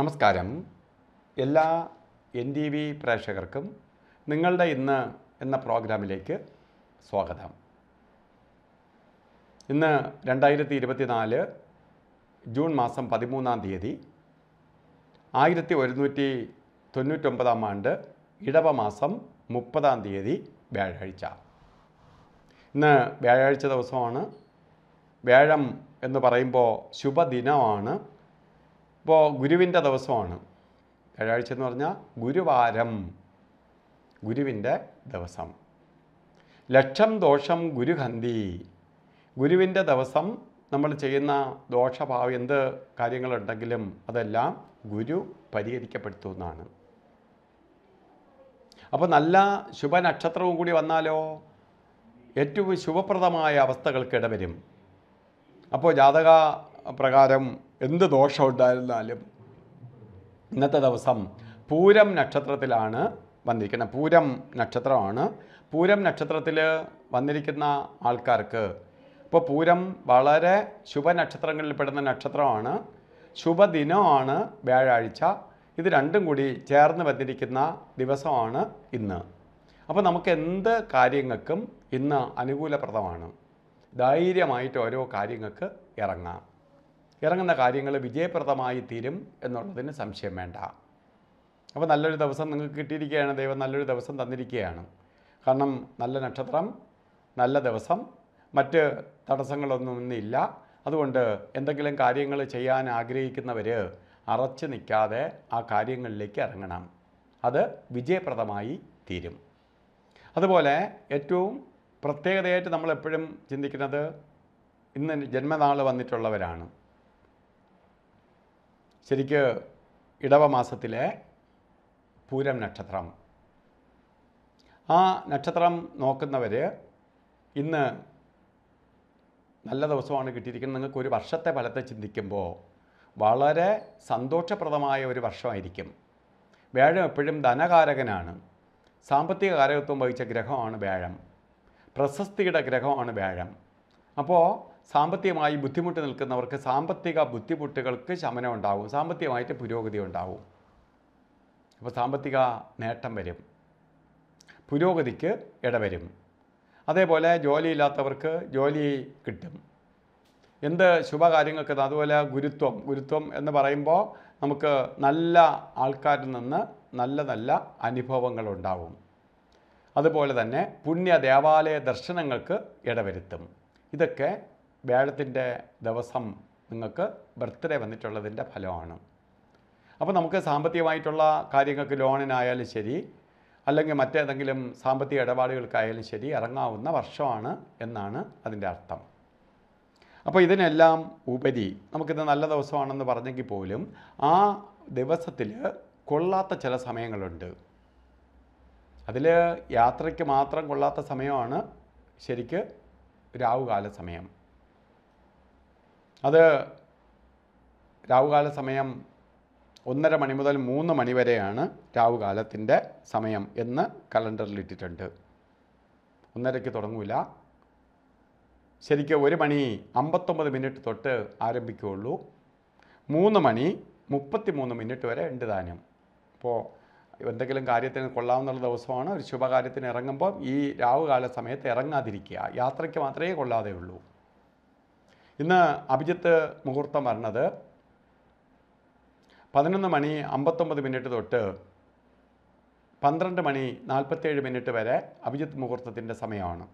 നമസ്കാരം എല്ലാ N T V പ്രേക്ഷകർക്കും നിങ്ങളുടെ ഇന്ന് എന്ന പ്രോഗ്രാമിലേക്ക് സ്വാഗതം ഇന്ന് രണ്ടായിരത്തി ഇരുപത്തിനാല് ജൂൺ മാസം പതിമൂന്നാം തീയതി ആയിരത്തി ഒരുന്നൂറ്റി തൊണ്ണൂറ്റൊമ്പതാം ആണ്ട് ഇടവ മാസം മുപ്പതാം തീയതി വ്യാഴാഴ്ച ഇന്ന് വ്യാഴാഴ്ച ദിവസമാണ് വ്യാഴം എന്ന് പറയുമ്പോൾ ശുഭദിനമാണ് ഇപ്പോൾ ഗുരുവിൻ്റെ ദിവസമാണ് വ്യാഴാഴ്ച എന്ന് പറഞ്ഞാൽ ഗുരുവാരം ഗുരുവിൻ്റെ ദിവസം ലക്ഷം ദോഷം ഗുരുഹന്തി ഗുരുവിൻ്റെ ദിവസം നമ്മൾ ചെയ്യുന്ന ദോഷഭാവം എന്ത് കാര്യങ്ങളുണ്ടെങ്കിലും അതെല്ലാം ഗുരു പരിഹരിക്കപ്പെടുത്തുന്നതാണ് അപ്പോൾ നല്ല ശുഭനക്ഷത്രവും കൂടി വന്നാലോ ഏറ്റവും ശുഭപ്രദമായ അവസ്ഥകൾക്ക് ഇടവരും അപ്പോൾ ജാതക പ്രകാരം എന്ത് ദോഷം ഉണ്ടായിരുന്നാലും ഇന്നത്തെ ദിവസം പൂരം നക്ഷത്രത്തിലാണ് വന്നിരിക്കുന്നത് പൂരം നക്ഷത്രമാണ് പൂരം നക്ഷത്രത്തിൽ വന്നിരിക്കുന്ന ആൾക്കാർക്ക് ഇപ്പോൾ പൂരം വളരെ നക്ഷത്രങ്ങളിൽ പെടുന്ന നക്ഷത്രമാണ് ശുഭദിനമാണ് വ്യാഴാഴ്ച ഇത് രണ്ടും കൂടി ചേർന്ന് വന്നിരിക്കുന്ന ദിവസമാണ് ഇന്ന് അപ്പോൾ നമുക്ക് എന്ത് കാര്യങ്ങൾക്കും ഇന്ന് അനുകൂലപ്രദമാണ് ധൈര്യമായിട്ട് ഓരോ കാര്യങ്ങൾക്ക് ഇറങ്ങാം ഇറങ്ങുന്ന കാര്യങ്ങൾ വിജയപ്രദമായി തീരും എന്നുള്ളതിന് സംശയം വേണ്ട അപ്പോൾ നല്ലൊരു ദിവസം നിങ്ങൾക്ക് കിട്ടിയിരിക്കുകയാണ് ദൈവം നല്ലൊരു ദിവസം തന്നിരിക്കുകയാണ് കാരണം നല്ല നക്ഷത്രം നല്ല ദിവസം മറ്റ് തടസ്സങ്ങളൊന്നും ഇന്നില്ല അതുകൊണ്ട് എന്തെങ്കിലും കാര്യങ്ങൾ ചെയ്യാൻ ആഗ്രഹിക്കുന്നവർ അറച്ചു നിൽക്കാതെ ആ കാര്യങ്ങളിലേക്ക് ഇറങ്ങണം അത് വിജയപ്രദമായി തീരും അതുപോലെ ഏറ്റവും പ്രത്യേകതയായിട്ട് നമ്മളെപ്പോഴും ചിന്തിക്കുന്നത് ഇന്ന് ജന്മനാൾ വന്നിട്ടുള്ളവരാണ് ശരിക്ക് ഇടവ മാസത്തിലെ പൂരം നക്ഷത്രം ആ നക്ഷത്രം നോക്കുന്നവർ ഇന്ന് നല്ല ദിവസമാണ് കിട്ടിയിരിക്കുന്നത് നിങ്ങൾക്ക് ഒരു വർഷത്തെ ഫലത്തെ ചിന്തിക്കുമ്പോൾ വളരെ സന്തോഷപ്രദമായ ഒരു വർഷമായിരിക്കും വ്യാഴം എപ്പോഴും ധനകാരകനാണ് സാമ്പത്തിക കാരകത്വം വഹിച്ച ഗ്രഹമാണ് വ്യാഴം പ്രശസ്തിയുടെ ഗ്രഹമാണ് വ്യാഴം അപ്പോൾ സാമ്പത്തികമായി ബുദ്ധിമുട്ട് നിൽക്കുന്നവർക്ക് സാമ്പത്തിക ബുദ്ധിമുട്ടുകൾക്ക് ശമനം ഉണ്ടാവും സാമ്പത്തികമായിട്ട് പുരോഗതി ഉണ്ടാവും അപ്പോൾ സാമ്പത്തിക നേട്ടം വരും പുരോഗതിക്ക് ഇടവരും അതേപോലെ ജോലിയില്ലാത്തവർക്ക് ജോലി കിട്ടും എന്ത് ശുഭകാര്യങ്ങൾക്ക് അതുപോലെ ഗുരുത്വം ഗുരുത്വം എന്ന് പറയുമ്പോൾ നമുക്ക് നല്ല ആൾക്കാരിൽ നിന്ന് നല്ല നല്ല അനുഭവങ്ങൾ ഉണ്ടാവും അതുപോലെ തന്നെ പുണ്യ ദേവാലയ ദർശനങ്ങൾക്ക് ഇടവരുത്തും ഇതൊക്കെ വ്യാഴത്തിൻ്റെ ദിവസം നിങ്ങൾക്ക് ബർത്ത്ഡേ വന്നിട്ടുള്ളതിൻ്റെ ഫലമാണ് അപ്പോൾ നമുക്ക് സാമ്പത്തികമായിട്ടുള്ള കാര്യങ്ങൾക്ക് ലോണിനായാലും ശരി അല്ലെങ്കിൽ മറ്റേതെങ്കിലും സാമ്പത്തിക ഇടപാടുകൾക്കായാലും ശരി ഇറങ്ങാവുന്ന വർഷമാണ് എന്നാണ് അതിൻ്റെ അർത്ഥം അപ്പോൾ ഇതിനെല്ലാം ഉപരി നമുക്കിത് നല്ല ദിവസമാണെന്ന് പറഞ്ഞെങ്കിൽ പോലും ആ ദിവസത്തിൽ കൊള്ളാത്ത ചില സമയങ്ങളുണ്ട് അതിൽ യാത്രയ്ക്ക് മാത്രം കൊള്ളാത്ത സമയമാണ് ശരിക്ക് രാവുകാല സമയം അത് രാവുകാല സമയം ഒന്നര മണി മുതൽ മൂന്ന് മണി വരെയാണ് രാവുകാലത്തിൻ്റെ സമയം എന്ന് കലണ്ടറിൽ ഇട്ടിട്ടുണ്ട് ഒന്നരയ്ക്ക് തുടങ്ങൂല ശരിക്കും ഒരു മണി അമ്പത്തൊമ്പത് മിനിറ്റ് തൊട്ട് ആരംഭിക്കുകയുള്ളൂ മൂന്ന് മണി മുപ്പത്തി മൂന്ന് മിനിറ്റ് വരെ ഉണ്ട് ധാന്യം അപ്പോൾ എന്തെങ്കിലും കാര്യത്തിന് കൊള്ളാവുന്നുള്ള ദിവസമാണ് ഒരു ശുഭകാര്യത്തിന് ഇറങ്ങുമ്പോൾ ഈ രാവുകാല സമയത്ത് ഇറങ്ങാതിരിക്കുക യാത്രയ്ക്ക് മാത്രമേ കൊള്ളാതെയുള്ളൂ ഇന്ന് അഭിജിത്ത് മുഹൂർത്തം വരണത് പതിനൊന്ന് മണി അമ്പത്തൊമ്പത് മിനിറ്റ് തൊട്ട് പന്ത്രണ്ട് മണി നാൽപ്പത്തേഴ് മിനിറ്റ് വരെ അഭിജിത്ത് മുഹൂർത്തത്തിൻ്റെ സമയമാണ്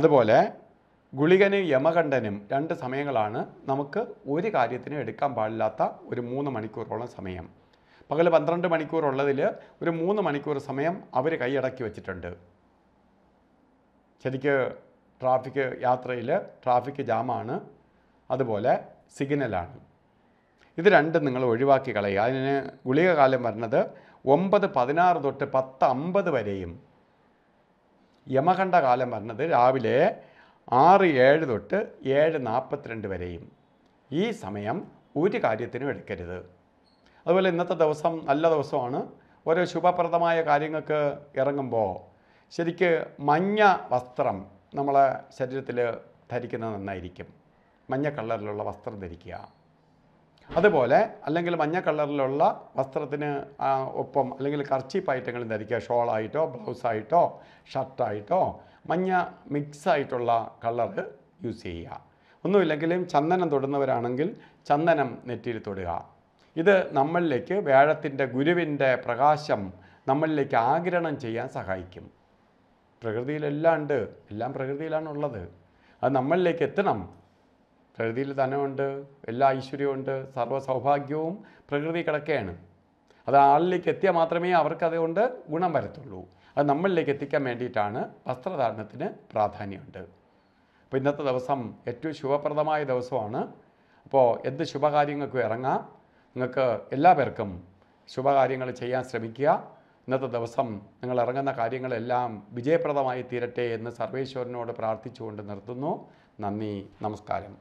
അതുപോലെ ഗുളികനും യമകണ്ഠനും രണ്ട് സമയങ്ങളാണ് നമുക്ക് ഒരു കാര്യത്തിന് എടുക്കാൻ പാടില്ലാത്ത ഒരു മൂന്ന് മണിക്കൂറോളം സമയം പകൽ പന്ത്രണ്ട് മണിക്കൂർ ഒരു മൂന്ന് മണിക്കൂർ സമയം അവർ കൈയടക്കി വച്ചിട്ടുണ്ട് ശരിക്ക് ട്രാഫിക് യാത്രയിൽ ട്രാഫിക് ജാമാണ് അതുപോലെ സിഗ്നലാണ് ഇത് രണ്ടും നിങ്ങൾ ഒഴിവാക്കി കളയുക അതിന് ഗുളിക കാലം വരുന്നത് ഒമ്പത് പതിനാറ് തൊട്ട് പത്ത് അമ്പത് വരെയും യമകണ്ഠ കാലം വരുന്നത് രാവിലെ ആറ് ഏഴ് തൊട്ട് ഏഴ് നാൽപ്പത്തിരണ്ട് വരെയും ഈ സമയം ഒരു കാര്യത്തിനും എടുക്കരുത് അതുപോലെ ഇന്നത്തെ ദിവസം നല്ല ദിവസമാണ് ഓരോ ശുഭപ്രദമായ കാര്യങ്ങൾക്ക് ഇറങ്ങുമ്പോൾ ശരിക്ക് മഞ്ഞ വസ്ത്രം നമ്മളെ ശരീരത്തിൽ ധരിക്കുന്നത് നന്നായിരിക്കും മഞ്ഞ കളറിലുള്ള വസ്ത്രം ധരിക്കുക അതുപോലെ അല്ലെങ്കിൽ മഞ്ഞ കളറിലുള്ള വസ്ത്രത്തിന് ഒപ്പം അല്ലെങ്കിൽ കർച്ചീപ്പ് ഐറ്റങ്ങൾ ധരിക്കുക ഷോളായിട്ടോ ബ്ലൗസായിട്ടോ ഷർട്ടായിട്ടോ മഞ്ഞ മിക്സ് ആയിട്ടുള്ള കളറ് യൂസ് ചെയ്യുക ഒന്നുമില്ലെങ്കിലും ചന്ദനം തൊടുന്നവരാണെങ്കിൽ ചന്ദനം നെറ്റിയിൽ തൊടുക ഇത് നമ്മളിലേക്ക് വേഴത്തിൻ്റെ ഗുരുവിൻ്റെ പ്രകാശം നമ്മളിലേക്ക് ആഗിരണം ചെയ്യാൻ സഹായിക്കും പ്രകൃതിയിലെല്ലാം ഉണ്ട് എല്ലാം പ്രകൃതിയിലാണ് ഉള്ളത് അത് നമ്മളിലേക്ക് എത്തണം പ്രകൃതിയിൽ ധനമുണ്ട് എല്ലാ ഐശ്വര്യമുണ്ട് സർവ്വ സൗഭാഗ്യവും പ്രകൃതി കിടക്കുകയാണ് അത് ആളിലേക്ക് എത്തിയാൽ മാത്രമേ അവർക്ക് അതുകൊണ്ട് ഗുണം വരത്തുള്ളൂ അത് നമ്മളിലേക്ക് എത്തിക്കാൻ വേണ്ടിയിട്ടാണ് വസ്ത്രധാരണത്തിന് പ്രാധാന്യമുണ്ട് അപ്പോൾ ഇന്നത്തെ ദിവസം ഏറ്റവും ശുഭപ്രദമായ ദിവസമാണ് അപ്പോൾ എന്ത് ശുഭകാര്യങ്ങൾക്കും ഇറങ്ങാം നിങ്ങൾക്ക് എല്ലാ പേർക്കും ശുഭകാര്യങ്ങൾ ചെയ്യാൻ ശ്രമിക്കുക ഇന്നത്തെ ദിവസം നിങ്ങൾ ഇറങ്ങുന്ന കാര്യങ്ങളെല്ലാം വിജയപ്രദമായി തീരട്ടെ എന്ന് സർവേശ്വരനോട് പ്രാർത്ഥിച്ചുകൊണ്ട് നിർത്തുന്നു നന്ദി നമസ്കാരം